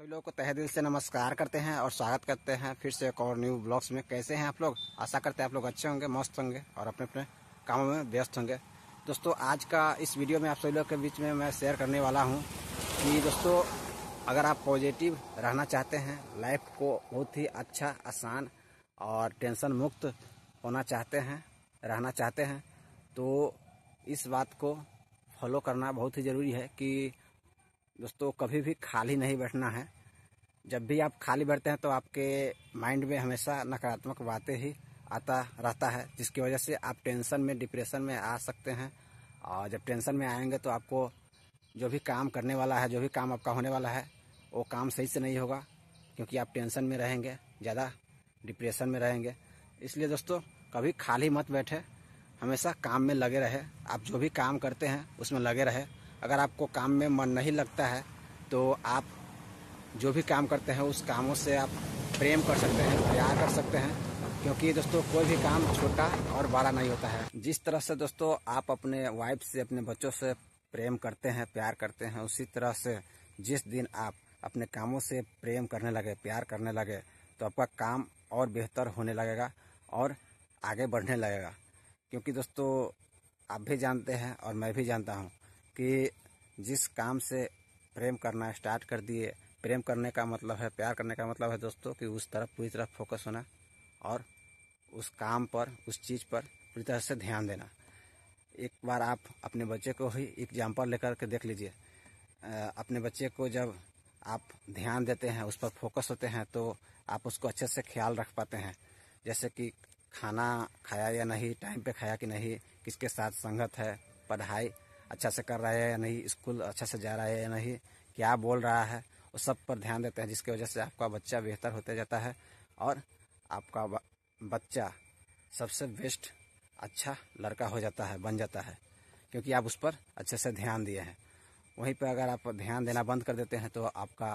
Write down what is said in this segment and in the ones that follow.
सभी लोगों को तहे दिल से नमस्कार करते हैं और स्वागत करते हैं फिर से एक और न्यू ब्लॉग्स में कैसे हैं आप लोग आशा करते हैं आप लोग अच्छे होंगे मस्त होंगे और अपने अपने कामों में व्यस्त होंगे दोस्तों आज का इस वीडियो में आप सभी लोग के बीच में मैं शेयर करने वाला हूँ कि दोस्तों अगर आप पॉजिटिव रहना चाहते हैं लाइफ को बहुत ही अच्छा आसान और टेंशन मुक्त होना चाहते हैं रहना चाहते हैं तो इस बात को फॉलो करना बहुत ही ज़रूरी है कि दोस्तों कभी भी खाली नहीं बैठना है जब भी आप खाली बैठते हैं तो आपके माइंड में हमेशा नकारात्मक बातें ही आता रहता है जिसकी वजह से आप टेंशन में डिप्रेशन में आ सकते हैं और जब टेंशन में आएंगे तो आपको जो भी काम करने वाला है जो भी काम आपका होने वाला है वो काम सही से नहीं होगा क्योंकि आप टेंशन में रहेंगे ज़्यादा डिप्रेशन में रहेंगे इसलिए दोस्तों कभी खाली मत बैठे हमेशा काम में लगे रहे आप जो भी काम करते हैं उसमें लगे रहे अगर आपको काम में मन नहीं लगता है तो आप जो भी काम करते हैं उस कामों से आप प्रेम कर सकते हैं प्यार कर सकते हैं क्योंकि दोस्तों कोई भी काम छोटा और बड़ा नहीं होता है जिस तरह से दोस्तों आप अपने वाइफ से अपने बच्चों से प्रेम करते हैं प्यार करते हैं उसी तरह से जिस दिन आप अपने कामों से प्रेम करने लगे प्यार करने लगे तो आपका काम और बेहतर होने लगेगा और आगे बढ़ने लगेगा क्योंकि दोस्तों आप भी जानते हैं और मैं भी जानता हूँ कि जिस काम से प्रेम करना स्टार्ट कर दिए प्रेम करने का मतलब है प्यार करने का मतलब है दोस्तों कि उस तरफ पूरी तरह फोकस होना और उस काम पर उस चीज़ पर पूरी तरह से ध्यान देना एक बार आप अपने बच्चे को ही एग्जाम्पल लेकर के देख लीजिए अपने बच्चे को जब आप ध्यान देते हैं उस पर फोकस होते हैं तो आप उसको अच्छे से ख्याल रख पाते हैं जैसे कि खाना खाया या नहीं टाइम पे खाया कि नहीं किसके साथ संगत है पढ़ाई अच्छा से कर रहा है या नहीं स्कूल अच्छा से जा रहा है या नहीं क्या बोल रहा है वो सब पर ध्यान देते हैं जिसकी वजह से आपका बच्चा बेहतर होता जाता है और आपका बच्चा सबसे बेस्ट अच्छा लड़का हो जाता है बन जाता है क्योंकि आप उस पर अच्छे से ध्यान दिए हैं वहीं पर अगर आप ध्यान देना बंद कर देते हैं तो आपका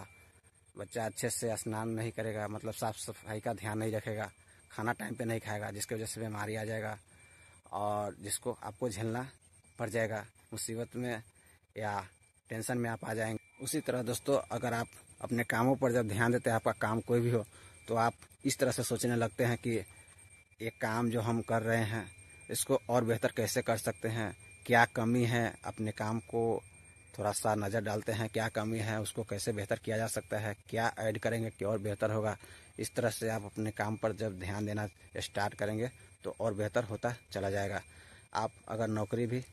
बच्चा अच्छे से स्नान नहीं करेगा मतलब साफ सफाई का ध्यान नहीं रखेगा खाना टाइम पे नहीं खाएगा जिसकी वजह से बीमारी आ जाएगा और जिसको आपको झेलना पड़ जाएगा मुसीबत में या टेंशन में आप आ जाएंगे उसी तरह दोस्तों अगर आप अपने कामों पर जब ध्यान देते हैं आपका काम कोई भी हो तो आप इस तरह से सोचने लगते हैं कि ये काम जो हम कर रहे हैं इसको और बेहतर कैसे कर सकते हैं क्या कमी है अपने काम को थोड़ा सा नज़र डालते हैं क्या कमी है उसको कैसे बेहतर किया जा सकता है क्या ऐड करेंगे कि और बेहतर होगा इस तरह से आप अपने काम पर जब ध्यान देना स्टार्ट करेंगे तो और बेहतर होता चला जाएगा आप अगर नौकरी भी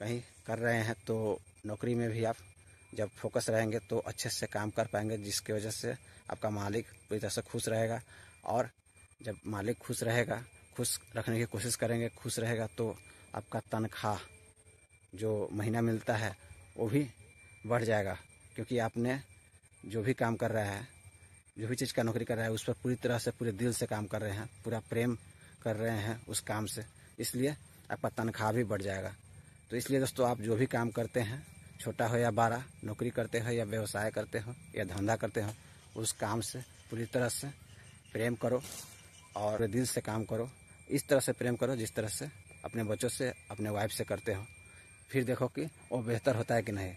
कहीं कर रहे हैं तो नौकरी में भी आप जब फोकस रहेंगे तो अच्छे से काम कर पाएंगे जिसकी वजह से आपका मालिक पूरी तरह से खुश रहेगा और जब मालिक खुश रहेगा खुश रखने की कोशिश करेंगे खुश रहेगा तो आपका तनख्वाह जो महीना मिलता है वो भी बढ़ जाएगा क्योंकि आपने जो भी काम कर रहा है जो भी चीज़ का नौकरी कर रहा है उस पर पूरी तरह से पूरे दिल से काम कर रहे हैं पूरा प्रेम कर रहे हैं उस काम से इसलिए आपका तनख्वाह भी बढ़ जाएगा तो इसलिए दोस्तों आप जो भी काम करते हैं छोटा हो या बड़ा नौकरी करते हो या व्यवसाय करते हो या धंधा करते हो उस काम से पूरी तरह से प्रेम करो और दिल से काम करो इस तरह से प्रेम करो जिस तरह से अपने बच्चों से अपने वाइफ से करते हो फिर देखो कि वो बेहतर होता है कि नहीं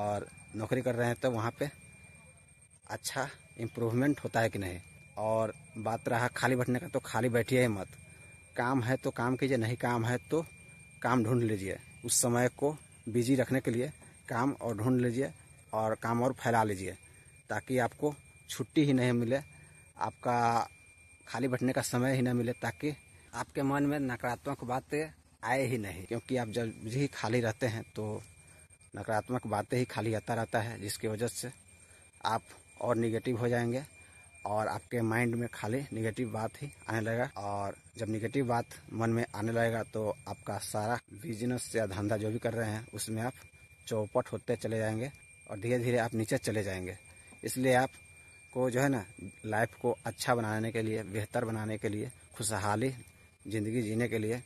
और नौकरी कर रहे हैं तो वहाँ पे अच्छा इम्प्रूवमेंट होता है कि नहीं और बात रहा खाली बैठने का तो खाली बैठिए मत काम है तो काम कीजिए नहीं काम है तो काम ढूंढ लीजिए उस समय को बिजी रखने के लिए काम और ढूंढ लीजिए और काम और फैला लीजिए ताकि आपको छुट्टी ही नहीं मिले आपका खाली बैठने का समय ही ना मिले ताकि आपके मन में नकारात्मक बातें आए ही नहीं क्योंकि आप जब भी खाली रहते हैं तो नकारात्मक बातें ही खाली आता रहता है जिसकी वजह से आप और निगेटिव हो जाएंगे और आपके माइंड में खाली निगेटिव बात ही आने लगेगा और जब निगेटिव बात मन में आने लगेगा तो आपका सारा बिजनेस या धंधा जो भी कर रहे हैं उसमें आप चौपट होते चले जाएंगे और धीरे धीरे आप नीचे चले जाएंगे इसलिए आप को जो है ना लाइफ को अच्छा बनाने के लिए बेहतर बनाने के लिए खुशहाली ज़िंदगी जीने के लिए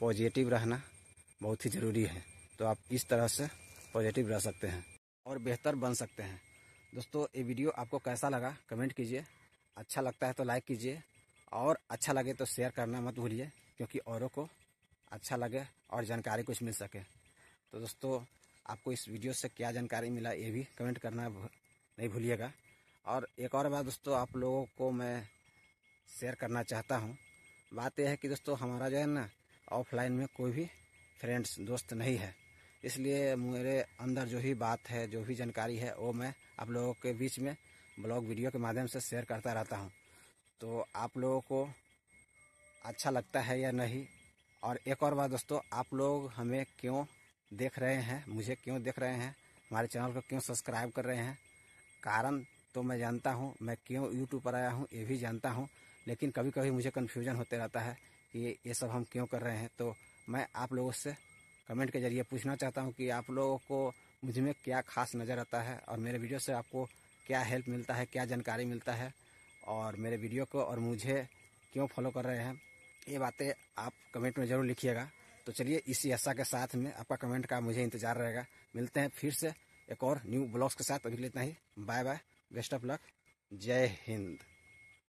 पॉजिटिव रहना बहुत ही ज़रूरी है तो आप इस तरह से पॉजिटिव रह सकते हैं और बेहतर बन सकते हैं दोस्तों ये वीडियो आपको कैसा लगा कमेंट कीजिए अच्छा लगता है तो लाइक कीजिए और अच्छा लगे तो शेयर करना मत भूलिए क्योंकि औरों को अच्छा लगे और जानकारी कुछ मिल सके तो दोस्तों आपको इस वीडियो से क्या जानकारी मिला ये भी कमेंट करना नहीं भूलिएगा और एक और बात दोस्तों आप लोगों को मैं शेयर करना चाहता हूँ बात यह है कि दोस्तों हमारा जो है ना ऑफलाइन में कोई भी फ्रेंड्स दोस्त नहीं है इसलिए मेरे अंदर जो भी बात है जो भी जानकारी है वो मैं आप लोगों के बीच में ब्लॉग वीडियो के माध्यम से शेयर करता रहता हूँ तो आप लोगों को अच्छा लगता है या नहीं और एक और बात दोस्तों आप लोग हमें क्यों देख रहे हैं मुझे क्यों देख रहे हैं हमारे चैनल को क्यों सब्सक्राइब कर रहे हैं कारण तो मैं जानता हूँ मैं क्यों यूट्यूब पर आया हूँ ये भी जानता हूँ लेकिन कभी कभी मुझे कन्फ्यूजन होते रहता है कि ये सब हम क्यों कर रहे हैं तो मैं आप लोगों से कमेंट के जरिए पूछना चाहता हूँ कि आप लोगों को मुझ में क्या खास नज़र आता है और मेरे वीडियो से आपको क्या हेल्प मिलता है क्या जानकारी मिलता है और मेरे वीडियो को और मुझे क्यों फॉलो कर रहे हैं ये बातें आप कमेंट में ज़रूर लिखिएगा तो चलिए इसी आशा के साथ में आपका कमेंट का मुझे इंतजार रहेगा मिलते हैं फिर से एक और न्यू ब्लॉग्स के साथ अभी लेते ही bye bye best of luck जय हिंद